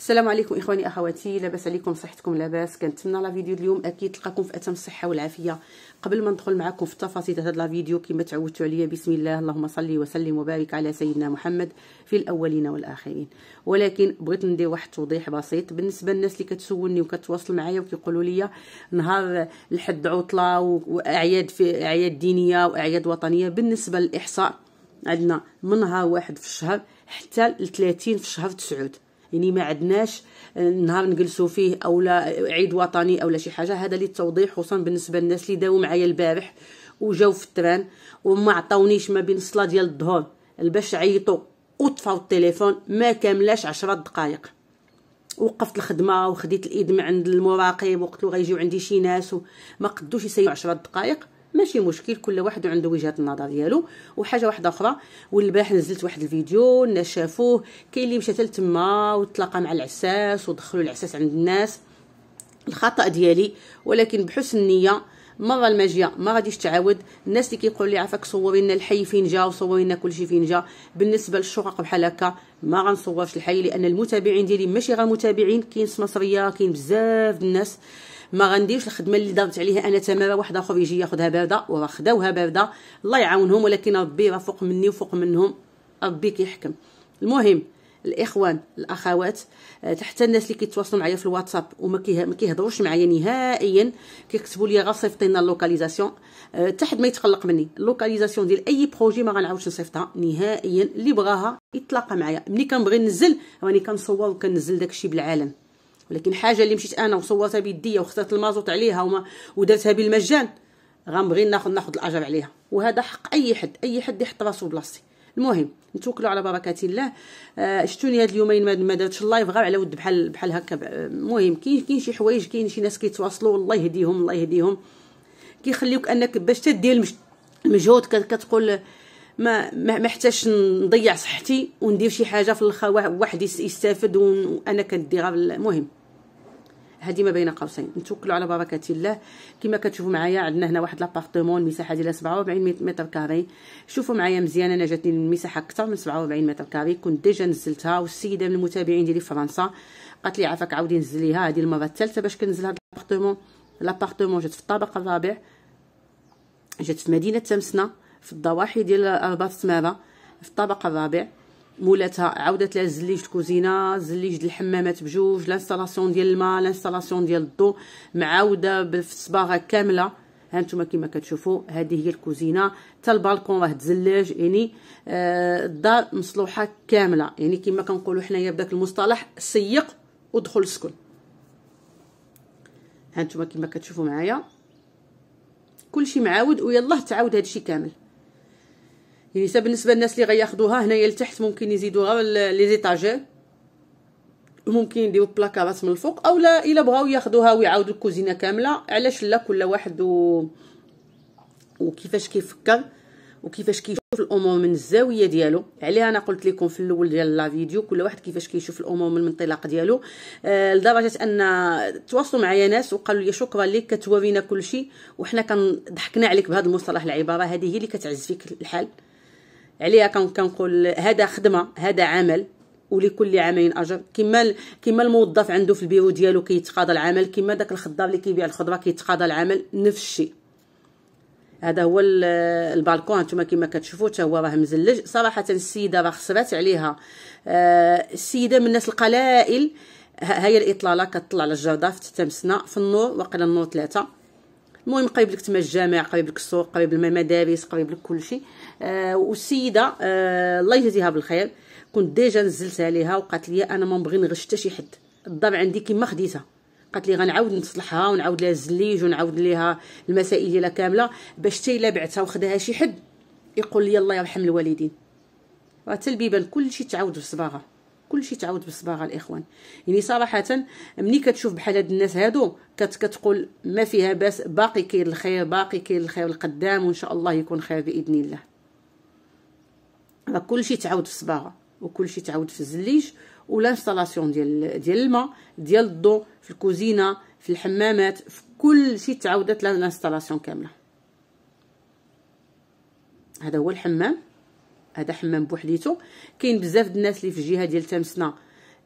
السلام عليكم اخواني اخواتي لاباس عليكم صحتكم لاباس كنتمنى لا فيديو اليوم اكيد تلقاكم في اتم الصحه والعافيه قبل ما ندخل معكم في التفاصيل هذا لا فيديو كما تعودتوا عليا بسم الله اللهم صلي وسلم وبارك على سيدنا محمد في الاولين والاخرين ولكن بغيت ندير واحد التوضيح بسيط بالنسبه للناس اللي كتسولني وكتواصل معايا وكيقولوا لي نهار الحد عطله واعياد في اعياد دينيه واعياد وطنيه بالنسبه للاحصاء عندنا من نهار واحد في الشهر حتى ل 30 في شهر 9 يعني ما عندناش آه، نهار نجلسوا فيه اولا عيد وطني اولا شي حاجه هذا للتوضيح خصوصا بالنسبه للناس اللي داو معايا البارح وجاو في التران وما عطاونيش ما بين الصلاه ديال الظهر باش عيطوا وطفاو التليفون ما كاملاش عشرة دقائق وقفت الخدمه وخديت الاذن عند المراقب وقت له غيجيو عندي شي ناس وما قدوش يسيو عشرة دقائق ماشي مشكل كل واحد عنده وجهه النظر ديالو وحاجه واحده اخرى والباح نزلت واحد الفيديو الناس شافوه كاين اللي مشى تما وتلاقى مع العساس ودخلوا العساس عند الناس الخطا ديالي ولكن بحسن النيه مره الماجيه ما غاديش تعاود الناس اللي كيقول لي عافاك صوري لنا الحي فين جا وصوري لنا كلشي فين جا بالنسبه للشقق بحال هكا ما غنصورش الحي لان المتابعين ديالي ماشي غير متابعين كاين مصريه كاين بزاف الناس ما غنديرش الخدمه اللي ضربت عليها انا تماره واحد اخر يجي ياخذها بارده وخداوها خداوها بارده الله يعاونهم ولكن ربي راه فوق مني وفوق منهم ربي كيحكم المهم الاخوان الاخوات آه، حتى الناس اللي كيتواصلوا معايا في الواتساب وما كيهضروش معايا نهائيا كيكتبوا لي غير صيفطي لنا اللوكاليزاسيون تحت آه، ما يتقلق مني اللوكاليزاسيون ديال اي بروجي ما غنعاودش نصيفطها نهائيا اللي بغاها يتلاقى معايا ملي كنبغي ننزل راني كنصور وكنزل داكشي بالعالم ولكن حاجه اللي مشيت انا وصورتها بيديا وخسرت المازوت عليها وما ودرتها بالمجان غنبغي ناخذ ناخذ الاجر عليها وهذا حق اي حد اي حد يحط راسو بلاصتي المهم نتوكلوا على بركات الله آه هاد اليومين ما درتش اللايف غير على ود بحال بحال هكا المهم كاين كاين شي حوايج كاين شي ناس كيتواصلوا الله يهديهم الله يهديهم كيخليوك انك باش تدير المجهود كتقول ما ما محتاجش نضيع صحتي وندير شي حاجه في الاخر واحد يستافد وانا كندير المهم هذه ما بين قوسين نتوكلوا على بركه الله كما كتشوفوا معايا عندنا هنا واحد لابارتمون المساحه ديالها 47 متر كاري شوفوا معايا مزيان انا جاتني المساحه اكثر من 47 متر كاري كنت ديجا نزلتها والسيده من المتابعين ديالي في فرنسا قالت لي عافاك عاودي نزليها هذه المره الثالثه باش كنزل هذا لابارتمون لابارتمون جات في الطابق الرابع جات في مدينه تمسنا في الضواحي ديال ارباط سماره في الطابق الرابع مولاتها عاودت لها زليج الكوزينه زليج الحمامات بجوج لانستالاسيون ديال الماء لانستالاسيون ديال الضو معاوده بالصباغه كامله هانتوما كما كتشوفوا هذه هي الكوزينه حتى البالكون راه تزلج يعني آه الدار مصلوحه كامله يعني كما كنقولوا حنايا بداك المصطلح سيق ودخل سكن هانتوما كما كتشوفوا معايا كلشي معاود ويلاه تعاود هادشي كامل يعني حتى بالنسبه للناس اللي غياخذوها هنايا لتحت ممكن يزيدوها لي زيتاجير وممكن يديروا بلاكارات من الفوق اولا الا بغاو ياخذوها ويعاودوا الكوزينه كامله علاش لا كل واحد و... وكيفاش كيفكر وكيفاش كيشوف الامور من الزاويه ديالو عليها انا قلت لكم في الاول ديال لا فيديو كل واحد كيفاش كيشوف الامور من المنطلق ديالو آه لدرجه ان تواصلوا معايا ناس وقالوا لي شكرا لك كتورينا كل شيء وحنا كنضحكنا عليك بهذا المصطلح العباره هذه هي اللي كتعز فيك الحال عليها كنقول هذا خدمه هذا عمل ولكل عامين اجر كما كما الموظف عنده في البيرو ديالو كيتقاضى العمل كما داك الخضار اللي كيبيع الخضره كيتقاضى العمل نفس الشيء هذا هو البالكون انتما كما كتشوفوا حتى هو راه مزلج صراحه السيده راه خسرات عليها آه، السيده من الناس القلائل هي الاطلاله كتطلع على الجرده في تمسنا في النور وقال النور ثلاثه المهم قريب لك تما الجامع قريب لك السوق قريب المدارس قريب لك كلشي آه والسيده آه الله يجازيها بالخير كنت ديجا نزلت عليها وقالت لي انا ما نبغي نغش حتى شي حد الضرب عندي كيما خديتها قالت لي غنعاود نصلحها ونعاود لها الزليج ونعاود ليها المسائل ديالها كامله باش حتى الا بعتها وخداها شي حد يقول لي الله يرحم الوالدين راه تلبيبان البيبان كلشي تعاود في كلشي تعاود بالصباغه الاخوان يعني صراحه ملي كتشوف بحال هاد الناس هادو كت كتقول ما فيها باس باقي كاين الخير باقي كاين الخير القدام وان شاء الله يكون خير باذن الله راه كلشي تعاود في الصباغه وكلشي تعاود في الزليج ولانستالاسيون ديال ديال الماء ديال الضو في الكوزينه في الحمامات في كل شيء تعاودت الانستالاسيون كامله هذا هو الحمام هذا حمام بوحديتو كاين بزاف د الناس اللي في الجهه ديال تمسنا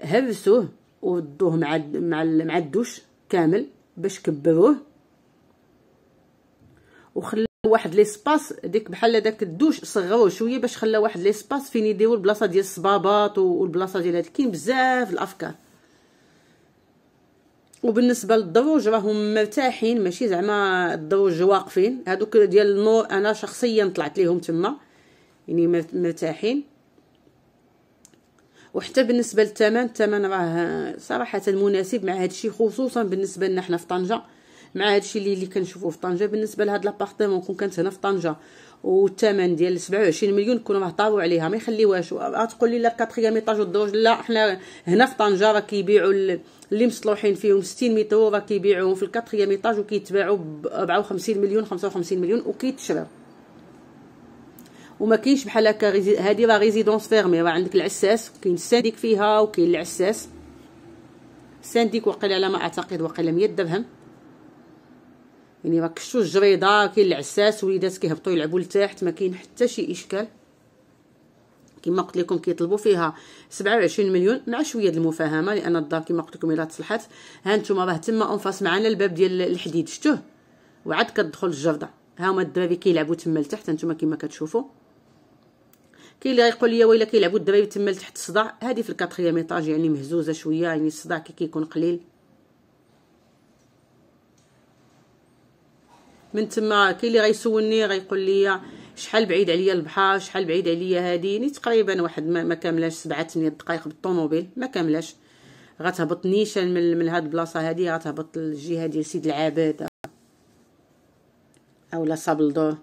هبسوه ودوه مع مع مع الدوش كامل باش كبروه وخلى واحد ليسباس ديك بحال داك الدوش صغروه شويه باش خلى واحد ليسباس فين يديروا البلاصه ديال الصبابات والبلاصه ديال هاد كاين بزاف الافكار وبالنسبه للدروج راهم مرتاحين ماشي زعما الدروج واقفين هادوك ديال النور انا شخصيا طلعت ليهم تما يعني مرتاحين وحتى بالنسبه للثمن الثمن راه صراحه مناسب مع هادشي خصوصا بالنسبه لنا حنا في طنجه مع هادشي اللي اللي كنشوفوه في طنجه بالنسبه لهاد لابارتمون كون كانت هنا في طنجه والثمن ديال 27 مليون راه هضروا عليها ما يخليوهاش أه، تقول لي لا 4 ايطاج والدروج لا حنا هنا في طنجه راه كيبيعوا اللي مصلوحين فيهم 60 متر راه كيبيعوهم في الكاتريام ايطاج وكيتباعوا ب 54 مليون 55 مليون وكيتشراو وما كاينش بحال هكا هذه راه ريزيدونس فيرمي راه عندك العساس كاين السانديك فيها وكاين العساس السانديك وقيلا على ما اعتقد وقيلا 100 درهم يعني راه كشتو الجريده كاين العساس وليدات كيهبطوا يلعبوا لتحت ما كاين حتى شي اشكال كما قلت لكم كيطلبوا فيها 27 مليون مع شويه د المفاهمه لان الدار كما قلت لكم الا تصلحات ها نتوما راه تما انفاس معنا الباب ديال الحديد شتوه وعاد كتدخل الجرده ها هما الدراري كيلعبوا تما لتحت نتوما كما كتشوفوا كاين اللي غيقول لي ويلا كيلعبوا الدراري تما لتحت الصداع هذه في الكاتريام ايطاج يعني مهزوزه شويه يعني الصداع كي كيكون قليل من تما كاين اللي غيسولني غيقول لي شحال بعيد عليا البحر شحال بعيد عليا هادي يعني تقريبا واحد ما, ما كاملاش سبعة ثمانية دقائق بالطوموبيل ما كاملاش غتهبط نيشان من, من هاد البلاصه هادي غتهبط للجهه ديال سيد العابد اولا صابلدور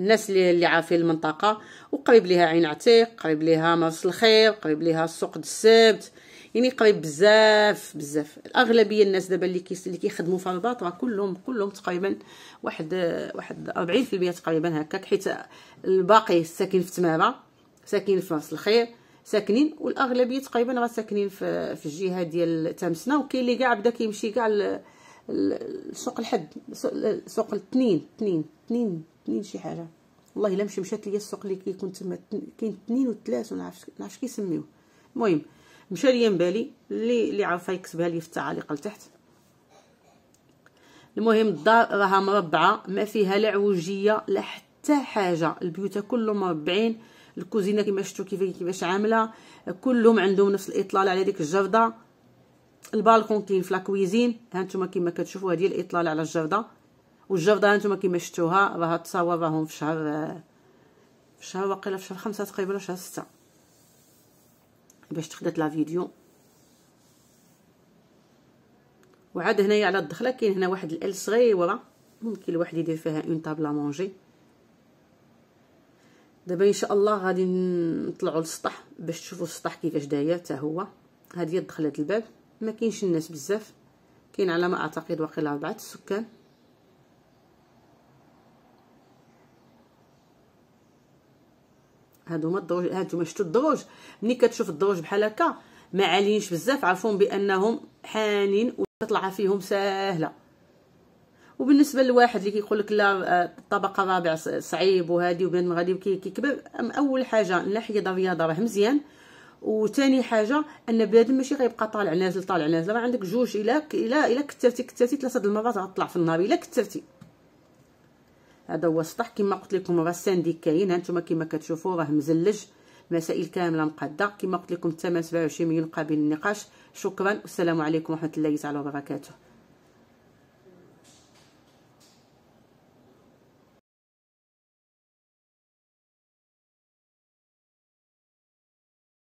الناس اللي اللي عافيه المنطقه وقريب ليها عين عتيق قريب ليها مرس الخير قريب ليها سوق السبت يعني قريب بزاف بزاف الاغلبيه الناس دابا اللي كي اللي كيخدموا في الرباط راه كلهم كلهم تقريبا واحد واحد 40% تقريبا هكاك حيت الباقي ساكن في تماره ساكن في مرس الخير ساكنين والاغلبيه تقريبا راه ساكنين في في الجهه ديال تامسنا وكاين اللي كاع بدا كيمشي كاع سوق الحد سوق التنين تنين تنين تنين شي حاجه والله الا مشي مشات ليا السوق اللي كيكون تما كاين اثنين وثلاث ما نعرفش كيسميوه المهم مشى ليا مبالي اللي اللي عارفه يكتبها لي في التعاليق لتحت المهم الدار راها مربعه ما فيها لا عوجيه لا حتى حاجه البيوت كلهم مربعين الكوزينه كما شفتوا كيف كيفاش عامله كلهم عندهم نفس الاطلال على ديك الجرده البالكون كاين في كويزين ها نتوما كما كتشوفوا هذه الاطلال على الجرده والجرده هانتوما كيما شفتوها راها تصاور راهم في شهر في شهر واقيلا في شهر خمسة تقريبا ولا شهر ستة باش تخدات لا فيديو وعاد هنايا على الدخله كاين هنا واحد الال صغيره ممكن الواحد يدير فيها اون طابله مونجي دابا ان شاء الله غادي نطلعوا للسطح باش تشوفوا السطح كيفاش داير حتى هو هذه هي دخله الباب ما كاينش الناس بزاف كاين على ما اعتقد واقيلا اربعه السكان هادو هما الدروج هانتوما شفتو الدروج ملي كتشوف الدروج بحال هكا ما عاليينش بزاف عرفوهم بانهم حانين وتطلع فيهم ساهله وبالنسبه للواحد اللي كيقول لك لا الطبقه آه، الرابع صعيب وهادي وبين غادي كيكبر اول حاجه الناحيه الرياضه راه مزيان وثاني حاجه ان بنادم ماشي غيبقى طالع نازل طالع نازل راه عندك جوج الى الى الى كثرتي كثرتي ثلاثه د المرات غتطلع في النهار الى كثرتي هذا هو السطح كما قلت لكم راه سانديك كاين هانتوما كما كتشوفوا راه مزلج مسائل كامله مقاده كما قلت لكم الثمن 27 مليون قابل للنقاش شكرا والسلام عليكم ورحمه الله تعالى وبركاته